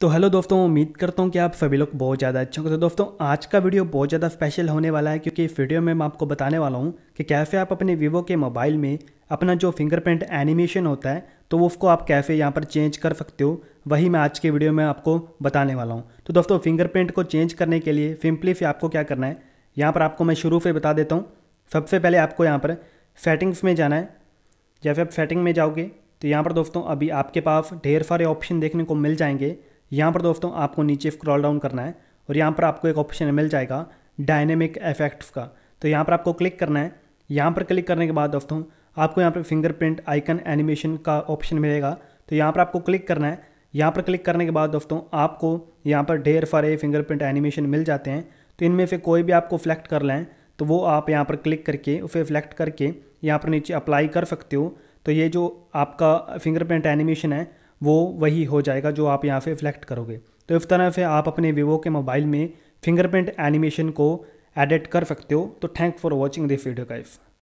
तो हेलो दोस्तों उम्मीद करता हूँ कि आप सभी लोग बहुत ज़्यादा अच्छे होंगे तो दोस्तों आज का वीडियो बहुत ज़्यादा स्पेशल होने वाला है क्योंकि इस वीडियो में मैं आपको बताने वाला हूँ कि कैसे आप अपने वीवो के मोबाइल में अपना जो फिंगरप्रिंट एनिमेशन होता है तो वो उसको आप कैसे यहाँ पर चेंज कर सकते हो वही मैं आज के वीडियो में आपको बताने वाला हूँ तो दोस्तों फिंगरप्रिंट को चेंज करने के लिए सिंपली से आपको क्या करना है यहाँ पर आपको मैं शुरू से बता देता हूँ सबसे पहले आपको यहाँ पर सेटिंग्स में जाना है जैसे आप सेटिंग में जाओगे तो यहाँ पर दोस्तों अभी आपके पास ढेर सारे ऑप्शन देखने को मिल जाएंगे यहाँ पर दोस्तों आपको नीचे स्क्रॉल डाउन करना है और यहाँ पर आपको एक ऑप्शन मिल जाएगा डायनेमिक इफेक्ट्स का तो यहाँ पर आपको क्लिक करना है यहाँ पर क्लिक करने के बाद दोस्तों आपको यहाँ पर फिंगरप्रिंट आइकन एनिमेशन का ऑप्शन मिलेगा तो यहाँ पर आपको क्लिक करना है यहाँ पर क्लिक करने के बाद दोस्तों आपको यहाँ पर ढेर सारे फिंगरप्रिंट एनिमेशन मिल जाते हैं तो इनमें से कोई भी आपको फ्लेक्ट कर लें तो वो आप यहाँ पर क्लिक करके उसे फ्लेक्ट करके यहाँ पर नीचे अप्लाई कर सकते हो तो ये जो आपका फिंगरप्रिंट एनिमेशन है वो वही हो जाएगा जो आप यहाँ पे रिफ्लेक्ट करोगे तो इस तरह से आप अपने वीवो के मोबाइल में फिंगरप्रिंट एनिमेशन को एडिट कर सकते हो तो thank for watching this video guys